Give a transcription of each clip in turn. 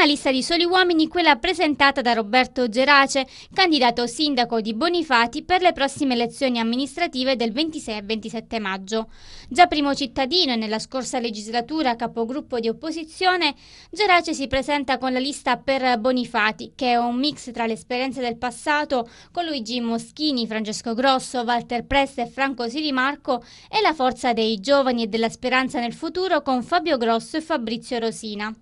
una lista di soli uomini, quella presentata da Roberto Gerace, candidato sindaco di Bonifati per le prossime elezioni amministrative del 26 e 27 maggio. Già primo cittadino e nella scorsa legislatura capogruppo di opposizione, Gerace si presenta con la lista per Bonifati, che è un mix tra le esperienze del passato con Luigi Moschini, Francesco Grosso, Walter Presta e Franco Sirimarco e la forza dei giovani e della speranza nel futuro con Fabio Grosso e Fabrizio Rosina.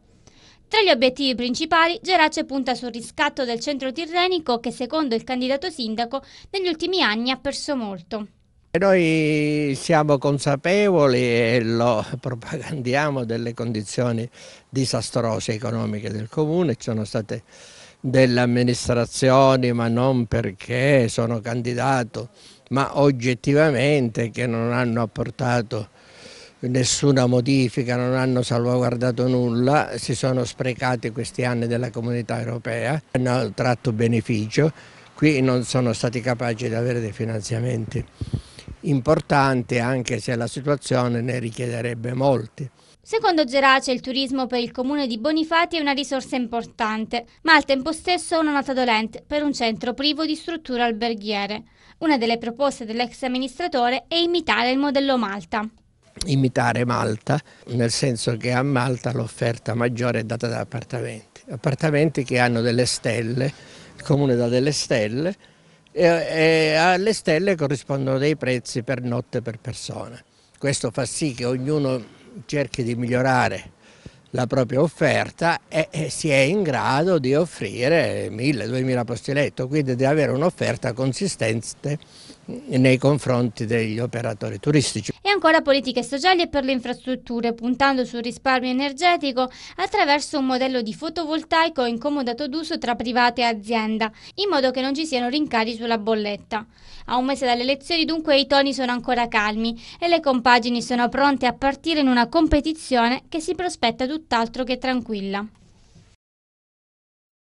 Tra gli obiettivi principali, Gerace punta sul riscatto del centro tirrenico che secondo il candidato sindaco negli ultimi anni ha perso molto. Noi siamo consapevoli e lo propagandiamo delle condizioni disastrose economiche del comune, ci sono state delle amministrazioni ma non perché sono candidato, ma oggettivamente che non hanno apportato nessuna modifica, non hanno salvaguardato nulla, si sono sprecati questi anni della comunità europea, hanno tratto beneficio, qui non sono stati capaci di avere dei finanziamenti importanti anche se la situazione ne richiederebbe molti. Secondo Gerace il turismo per il comune di Bonifati è una risorsa importante, ma al tempo stesso una nota dolente per un centro privo di strutture alberghiere. Una delle proposte dell'ex amministratore è imitare il modello Malta imitare Malta, nel senso che a Malta l'offerta maggiore è data da appartamenti, appartamenti che hanno delle stelle, il comune dà delle stelle e, e alle stelle corrispondono dei prezzi per notte per persona. Questo fa sì che ognuno cerchi di migliorare la propria offerta e, e si è in grado di offrire 1000-2000 posti letto, quindi di avere un'offerta consistente nei confronti degli operatori turistici. E ancora politiche sociali per le infrastrutture, puntando sul risparmio energetico attraverso un modello di fotovoltaico incomodato d'uso tra private e azienda, in modo che non ci siano rincari sulla bolletta. A un mese dalle elezioni dunque i toni sono ancora calmi e le compagini sono pronte a partire in una competizione che si prospetta tutta tutt'altro che tranquilla.